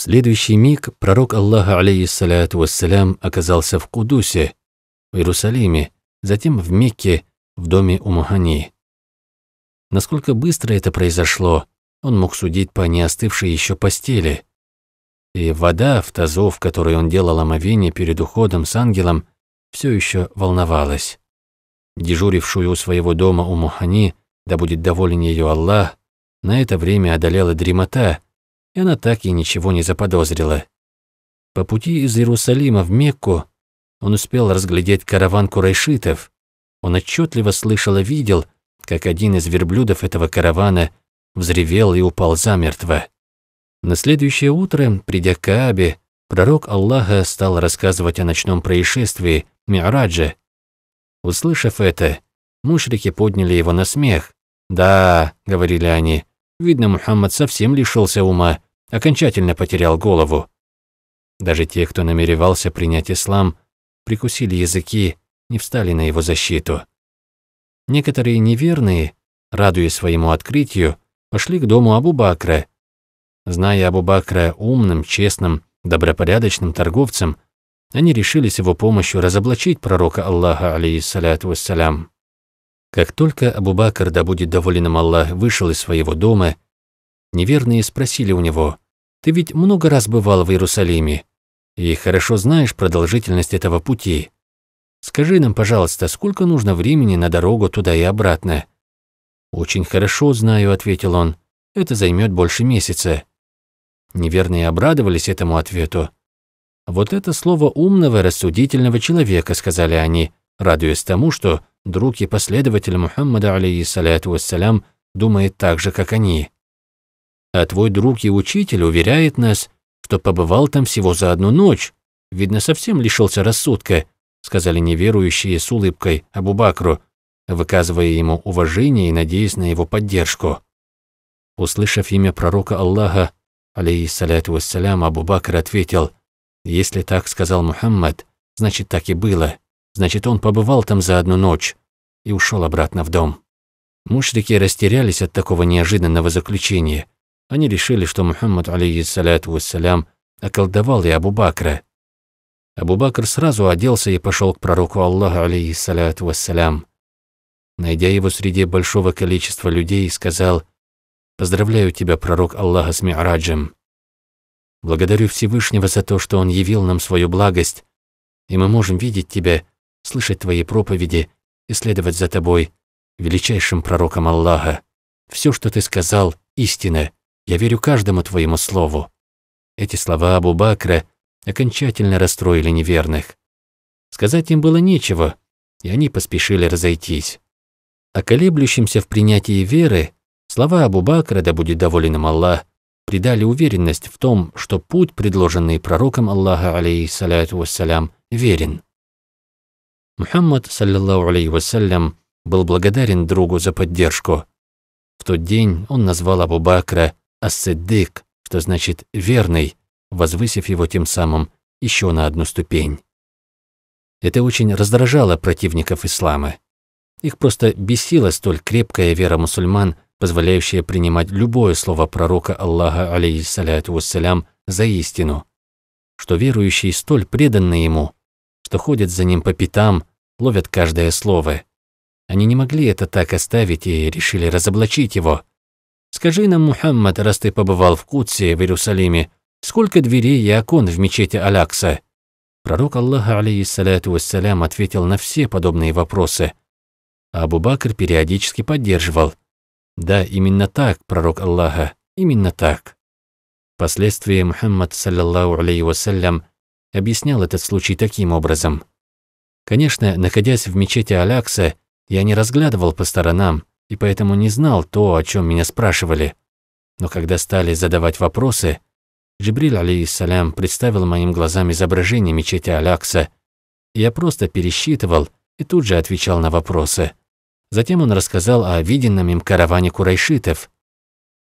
следующий миг пророк Аллаха, алейиссаляту вассалям, оказался в Кудусе, в Иерусалиме, затем в Мекке, в доме у Мухани. Насколько быстро это произошло, он мог судить по неостывшей еще постели. И вода в тазу, в которой он делал омовение перед уходом с ангелом, все еще волновалась. Дежурившую у своего дома у Мухани, да будет доволен ее Аллах, на это время одолела дремота, и она так и ничего не заподозрила. По пути из Иерусалима в Мекку он успел разглядеть караван курайшитов. Он отчетливо слышал и видел, как один из верблюдов этого каравана взревел и упал замертво. На следующее утро, придя к Каабе, пророк Аллаха стал рассказывать о ночном происшествии Миараджа. Услышав это, мушрики подняли его на смех. «Да», — говорили они, Видно, Мухаммад совсем лишился ума, окончательно потерял голову. Даже те, кто намеревался принять ислам, прикусили языки, не встали на его защиту. Некоторые неверные, радуясь своему открытию, пошли к дому Абу-Бакра. Зная Абу-Бакра умным, честным, добропорядочным торговцем, они решились его помощью разоблачить пророка Аллаха, алейхиссаляту вассалям. Как только Абубакар, да будет доволен им Аллах, вышел из своего дома, неверные спросили у него, «Ты ведь много раз бывал в Иерусалиме и хорошо знаешь продолжительность этого пути. Скажи нам, пожалуйста, сколько нужно времени на дорогу туда и обратно?» «Очень хорошо знаю», — ответил он, — «это займет больше месяца». Неверные обрадовались этому ответу. «Вот это слово умного, рассудительного человека», — сказали они, — радуясь тому, что друг и последователь Мухаммада, алейхиссаляту вассалям, думает так же, как они. А твой друг и учитель уверяет нас, что побывал там всего за одну ночь, видно, совсем лишился рассудка, сказали неверующие с улыбкой Абу Бакру, выказывая ему уважение и надеясь на его поддержку. Услышав имя пророка Аллаха, алейхиссаляту вассалям, Бакр ответил, «Если так сказал Мухаммад, значит так и было. Значит, он побывал там за одну ночь и ушел обратно в дом. Мушрики растерялись от такого неожиданного заключения. Они решили, что Мухаммад, алейхиссаляту вассалям, околдовал и Абу Бакра. Абу Бакр сразу оделся и пошел к пророку Аллаха, алейхиссаляту вассалям. Найдя его среди большого количества людей, сказал, «Поздравляю тебя, пророк Аллаха, с Ми'раджем. Благодарю Всевышнего за то, что Он явил нам свою благость, и мы можем видеть тебя, слышать твои проповеди и следовать за тобой, величайшим пророком Аллаха. Все, что ты сказал, истина. Я верю каждому твоему слову». Эти слова Абу Бакра окончательно расстроили неверных. Сказать им было нечего, и они поспешили разойтись. А колеблющимся в принятии веры слова Абу Бакра, да будет доволен им Аллах, придали уверенность в том, что путь, предложенный пророком Аллаха, алейхиссаляту вассалям, верен. Мухаммад, саллиллаху алейхи вассалям, был благодарен другу за поддержку. В тот день он назвал Абу Бакра ас «Ассиддык», что значит «верный», возвысив его тем самым еще на одну ступень. Это очень раздражало противников ислама. Их просто бесила столь крепкая вера мусульман, позволяющая принимать любое слово пророка Аллаха, алейхиссаляту вассалям, за истину, что верующие столь преданы ему, что ходят за ним по пятам, ловят каждое слово. Они не могли это так оставить и решили разоблачить его. Скажи нам, Мухаммад, раз ты побывал в Кутсе, в Иерусалиме, сколько дверей и окон в мечети Алякса? Пророк Аллаха, алейиссалату вассалям, ответил на все подобные вопросы. А Абу Бакр периодически поддерживал. Да, именно так, пророк Аллаха, именно так. Впоследствии Мухаммад, саллиллаху алейхи вассалям, объяснял этот случай таким образом. Конечно, находясь в мечети Алякса, я не разглядывал по сторонам и поэтому не знал то, о чем меня спрашивали. Но когда стали задавать вопросы, Джибриль, алейиссалям, представил моим глазам изображение мечети Алякса. Я просто пересчитывал и тут же отвечал на вопросы. Затем он рассказал о виденном им караване курайшитов.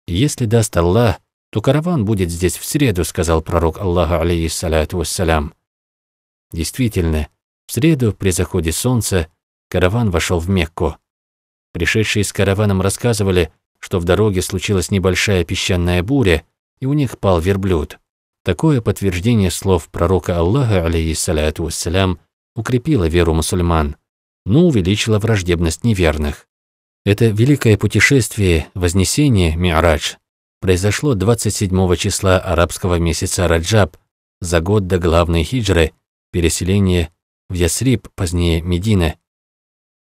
«Если даст Аллах, то караван будет здесь в среду», — сказал пророк Аллаха, алейиссаляту вассалям. Действительно, в среду, при заходе солнца, караван вошел в Мекку. Пришедшие с караваном рассказывали, что в дороге случилась небольшая песчаная буря, и у них пал верблюд. Такое подтверждение слов пророка Аллаха, алейиссаляту вассалям, укрепило веру мусульман, но увеличило враждебность неверных. Это великое путешествие, вознесение, Ми'радж, произошло 27 числа арабского месяца Раджаб, за год до главной хиджры, переселения в Ясриб, позднее Медина.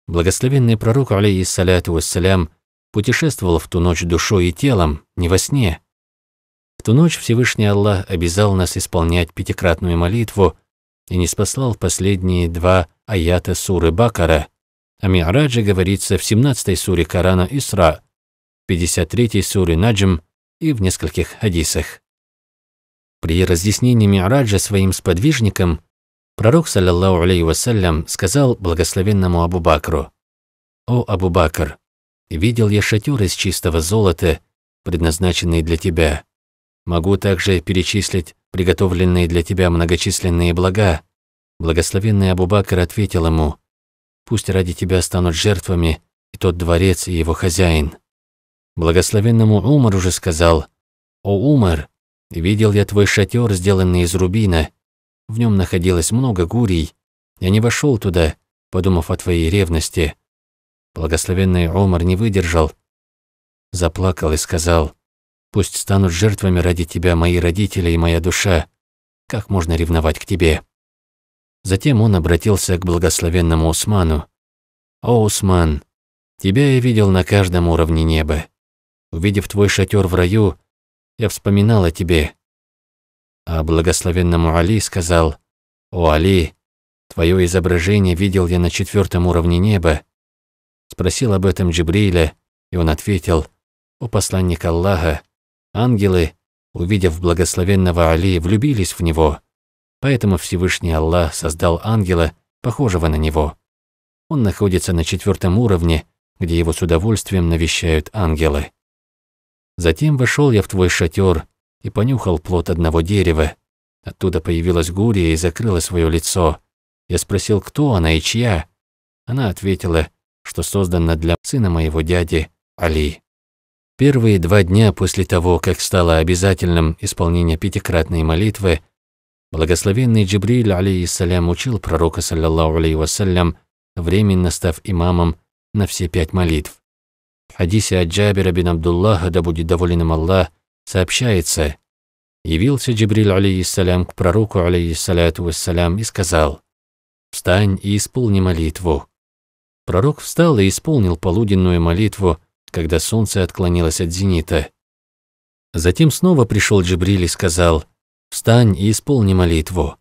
Благословенный пророк, алейхиссаляту вассалям, путешествовал в ту ночь душой и телом, не во сне. В ту ночь Всевышний Аллах обязал нас исполнять пятикратную молитву и не спаслал последние два аята суры Бакара. О Ми'раджи говорится в 17-й суре Корана Исра, 53-й суре Наджим и в нескольких хадисах. При разъяснении Ми'раджа своим сподвижникам Пророк, саллиллаху алейхи вассалям, сказал благословенному Абу Бакру, «О Абу Бакр, видел я шатер из чистого золота, предназначенный для тебя. Могу также перечислить приготовленные для тебя многочисленные блага». Благословенный Абу Бакр ответил ему, «Пусть ради тебя станут жертвами и тот дворец, и его хозяин». Благословенному Умар уже сказал, «О, Умар, видел я твой шатер, сделанный из рубина, в нем находилось много гурий. Я не вошел туда, подумав о твоей ревности. Благословенный Омар не выдержал. Заплакал и сказал, «Пусть станут жертвами ради тебя мои родители и моя душа. Как можно ревновать к тебе?» Затем он обратился к благословенному Усману. «О, Усман, тебя я видел на каждом уровне неба. Увидев твой шатер в раю, я вспоминал о тебе, а благословенному Али сказал, «О, Али, твое изображение видел я на четвертом уровне неба». Спросил об этом Джибриля, и он ответил, «О посланник Аллаха, ангелы, увидев благословенного Али, влюбились в него, поэтому Всевышний Аллах создал ангела, похожего на него. Он находится на четвертом уровне, где его с удовольствием навещают ангелы. Затем вошел я в твой шатер, и понюхал плод одного дерева. Оттуда появилась Гурия и закрыла свое лицо. Я спросил, кто она и чья. Она ответила, что создана для сына моего дяди Али. Первые два дня после того, как стало обязательным исполнение пятикратной молитвы, благословенный Джибриль, алейиссалям, учил пророка, саллиллаху алейхи вассалям, временно став имамом на все пять молитв. В хадисе от Джабира бин Абдуллаха, да будет доволен им Аллах, сообщается, явился Джибриль, алейиссалям, к пророку, алейиссаляту вассалям, и сказал, «Встань и исполни молитву». Пророк встал и исполнил полуденную молитву, когда солнце отклонилось от зенита. Затем снова пришел Джибриль и сказал, «Встань и исполни молитву».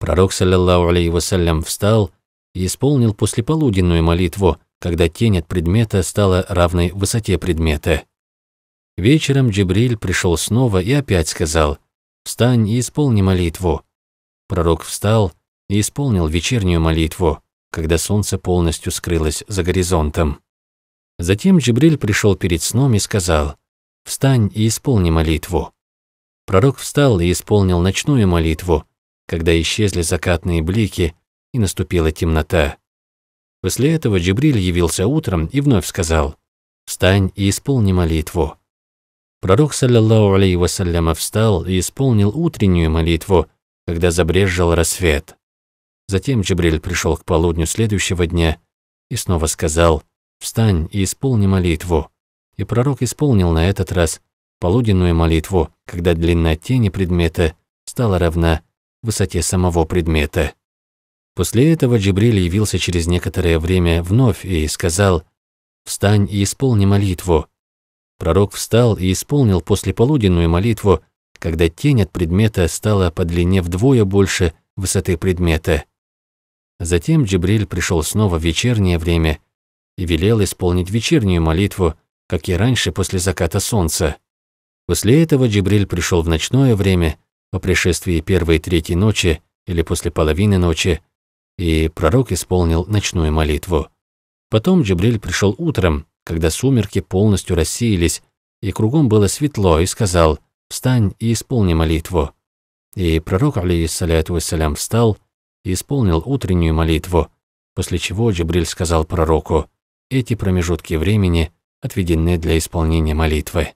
Пророк, саллиллаху алейхи вассалям, встал и исполнил послеполуденную молитву, когда тень от предмета стала равной высоте предмета. Вечером Джибриль пришел снова и опять сказал «Встань и исполни молитву». Пророк встал и исполнил вечернюю молитву, когда солнце полностью скрылось за горизонтом. Затем Джибриль пришел перед сном и сказал «Встань и исполни молитву». Пророк встал и исполнил ночную молитву, когда исчезли закатные блики и наступила темнота. После этого Джибриль явился утром и вновь сказал «Встань и исполни молитву». Пророк, саллиллаху алейхи вассаляма, встал и исполнил утреннюю молитву, когда забрезжил рассвет. Затем Джибриль пришел к полудню следующего дня и снова сказал «Встань и исполни молитву». И пророк исполнил на этот раз полуденную молитву, когда длина тени предмета стала равна высоте самого предмета. После этого Джибриль явился через некоторое время вновь и сказал «Встань и исполни молитву». Пророк встал и исполнил послеполуденную молитву, когда тень от предмета стала по длине вдвое больше высоты предмета. Затем Джибриль пришел снова в вечернее время и велел исполнить вечернюю молитву, как и раньше после заката солнца. После этого Джибриль пришел в ночное время, по пришествии первой и третьей ночи или после половины ночи, и пророк исполнил ночную молитву. Потом Джибриль пришел утром когда сумерки полностью рассеялись, и кругом было светло, и сказал «Встань и исполни молитву». И пророк, алейхиссаляту вассалям, встал и исполнил утреннюю молитву, после чего Джибриль сказал пророку «Эти промежутки времени отведены для исполнения молитвы».